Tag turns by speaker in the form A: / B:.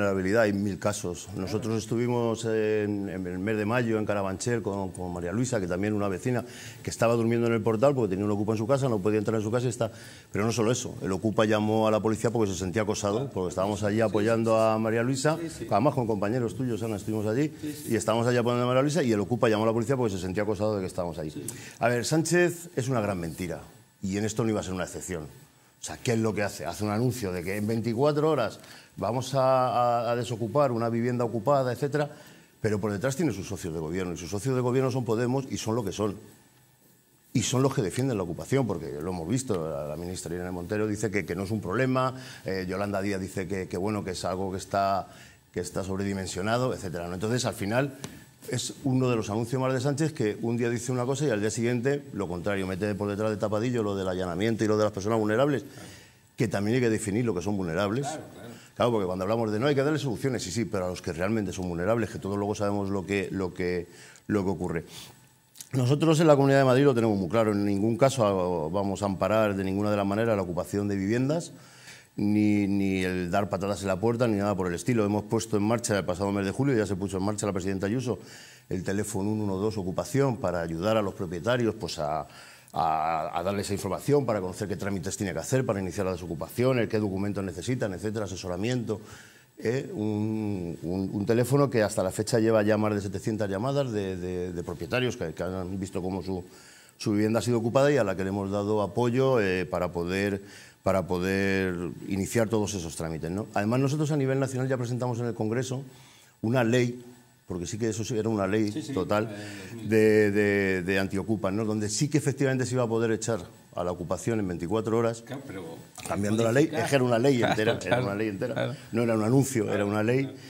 A: hay mil casos. Nosotros estuvimos en, el mes de mayo en Carabanchel con, con, María Luisa, que también una vecina que estaba durmiendo en el portal porque tenía un ocupa en su casa, no podía entrar en su casa y está. Pero no solo eso, el ocupa llamó a la policía porque se sentía acosado, porque estábamos allí apoyando a María Luisa, además con compañeros tuyos, Ana, estuvimos allí y estábamos allí apoyando a María Luisa y el ocupa llamó a la policía porque se sentía acosado de que estábamos ahí A ver, Sánchez es una gran mentira y en esto no iba a ser una excepción. O sea, ¿qué es lo que hace? Hace un anuncio de que en 24 horas vamos a, desocupar una vivienda ocupada, etcétera, pero por detrás tiene sus socios de gobierno y sus socios de gobierno son Podemos y son lo que son. Y son los que defienden la ocupación, porque lo hemos visto, la ministra Irene Montero dice que, no es un problema, eh, Yolanda Díaz dice que, bueno, que es algo que está, que está sobredimensionado, etcétera. Entonces, al final, es uno de los anuncios más de Sánchez que un día dice una cosa y al día siguiente lo contrario, mete por detrás de tapadillo lo del allanamiento y lo de las personas vulnerables, que también hay que definir lo que son vulnerables. Claro, porque cuando hablamos de no hay que darle soluciones, sí, sí, pero a los que realmente son vulnerables, que todos luego sabemos lo que, lo que ocurre. Nosotros en la Comunidad de Madrid lo tenemos muy claro, en ningún caso vamos a amparar de ninguna de las maneras la ocupación de viviendas ni, ni el dar patadas en la puerta, ni nada por el estilo. Hemos puesto en marcha el pasado mes de julio, ya se puso en marcha la presidenta Ayuso, el teléfono 112 ocupación para ayudar a los propietarios pues a, a, esa información para conocer qué trámites tiene que hacer para iniciar la desocupación, qué documentos necesitan, etcétera, asesoramiento. ¿Eh? un, teléfono que hasta la fecha lleva ya más de 700 llamadas de, de, propietarios que, han visto cómo su, su, vivienda ha sido ocupada y a la que le hemos dado apoyo eh, para poder para poder iniciar todos esos trámites. ¿no? Además, nosotros a nivel nacional ya presentamos en el Congreso una ley, porque sí que eso era una ley total, eh, de, de, de ¿no? donde sí que efectivamente se iba a poder echar a la ocupación en 24 horas, cambiando la ley, era una ley era una ley entera, no era un anuncio, era una ley.